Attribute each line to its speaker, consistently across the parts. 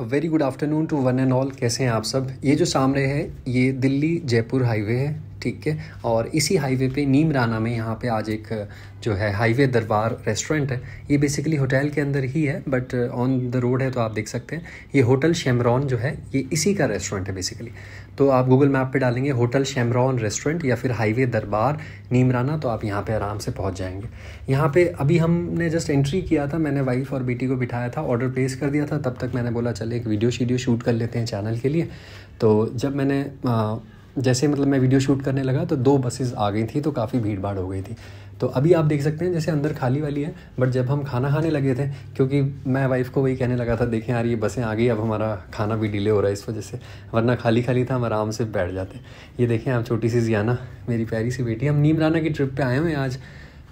Speaker 1: very good afternoon to one and all कैसे हैं आप सब ये जो सामने है ये दिल्ली जयपुर हाईवे है ठीक है और इसी हाईवे पे नीमराना में यहाँ पे आज एक जो है हाईवे दरबार रेस्टोरेंट है ये बेसिकली होटल के अंदर ही है बट ऑन द रोड है तो आप देख सकते हैं ये होटल शेमरॉन जो है ये इसी का रेस्टोरेंट है बेसिकली तो आप गूगल मैप पे डालेंगे होटल शेमरॉन रेस्टोरेंट या फिर हाईवे दरबार नीमराना तो आप यहाँ पे आराम से पहुँच जाएंगे यहाँ पे अभी हमने जस्ट एंट्री किया था मैंने वाइफ और बेटी को बिठाया था ऑर्डर प्लेस कर दिया था तब तक मैंने बोला चले एक वीडियो शीडियो शूट कर लेते हैं चैनल के लिए तो जब मैंने जैसे मतलब मैं वीडियो शूट करने लगा तो दो बसेस आ गई थी तो काफ़ी भीड़ भाड़ हो गई थी तो अभी आप देख सकते हैं जैसे अंदर खाली वाली है बट जब हम खाना खाने लगे थे क्योंकि मैं वाइफ को वही कहने लगा था देखें यार ये बसें आ गई अब हमारा खाना भी डिले हो रहा है इस वजह से वरना खाली खाली था हम आराम से बैठ जाते ये देखें आप छोटी सी जियाना मेरी प्यारी सी बेटी हम नीमराना की ट्रिप पर आए हुए हैं आज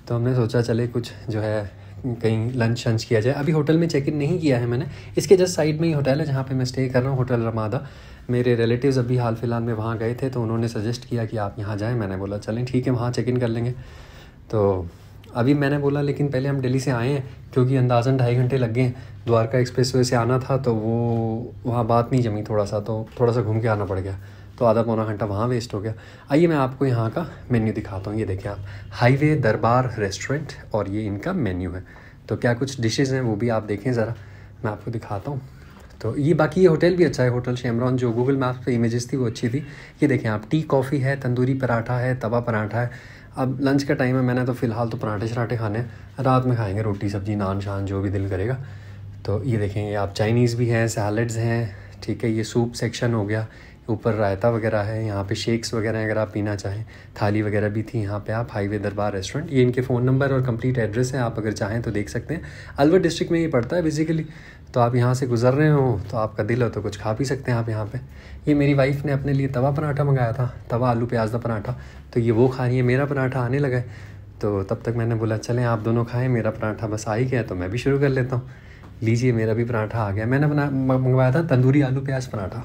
Speaker 1: तो हमने सोचा चले कुछ जो है कहीं लंच शंच किया जाए अभी होटल में चेक इन नहीं किया है मैंने इसके जस्ट साइड में ही होटल है जहाँ पे मैं स्टे कर रहा हूँ होटल रमादा मेरे रिलेटिव्स अभी हाल फिलहाल में वहाँ गए थे तो उन्होंने सजेस्ट किया कि आप यहाँ जाएँ मैंने बोला चलें ठीक है वहाँ चेक इन कर लेंगे तो अभी मैंने बोला लेकिन पहले हम दिल्ली से आए हैं क्योंकि अंदाज़न ढाई घंटे लग गए द्वारका एक्सप्रेस वे से आना था तो वो वहाँ बात नहीं जमी थोड़ा सा तो थोड़ा सा घूम के आना पड़ गया तो आधा पौना घंटा वहाँ वेस्ट हो गया आइए मैं आपको यहाँ का मेन्यू दिखाता हूँ ये देखिए आप हाईवे दरबार रेस्टोरेंट और ये इनका मेन्यू है तो क्या कुछ डिशेज़ हैं वो भी आप देखें ज़रा मैं आपको दिखाता हूँ तो ये बाकी ये होटल भी अच्छा है होटल शेमरॉन जो गूगल मैप पे इमेजेस थी वो अच्छी थी ये देखें आप टी कॉफ़ी है तंदूरी पराठा है तवा पराठा है अब लंच का टाइम है मैंने तो फ़िलहाल तो पराठे शराठे खाने हैं रात में खाएंगे रोटी सब्जी नान शान जो भी दिल करेगा तो ये देखेंगे आप चाइनीज़ भी हैं सैलड्स हैं ठीक है ये सूप सेक्शन हो गया ऊपर रायता वगैरह है यहाँ पे शेक्स वगैरह अगर आप पीना चाहें थाली वगैरह भी थी यहाँ पे आप हाईवे दरबार रेस्टोरेंट ये इनके फ़ोन नंबर और कंप्लीट एड्रेस है आप अगर चाहें तो देख सकते हैं अलवर डिस्ट्रिक्ट में ये पड़ता है बेसिकली तो आप यहाँ से गुजर रहे हो तो आपका दिल हो तो कुछ खा भी सकते हैं आप यहाँ पे ये मेरी वाइफ ने अपने लिए तवा पराठा मंगाया था तवा आलू प्याज का पराठा तो ये वो खा रही है मेरा पराठा आने लगा है तो तब तक मैंने बोला चलें आप दोनों खाएं मेरा पराठा बस आ ही गया तो मैं भी शुरू कर लेता हूँ लीजिए मेरा भी पराठा आ गया मैंने बना मंगवाया था तंदूरी आलू प्याज पराठा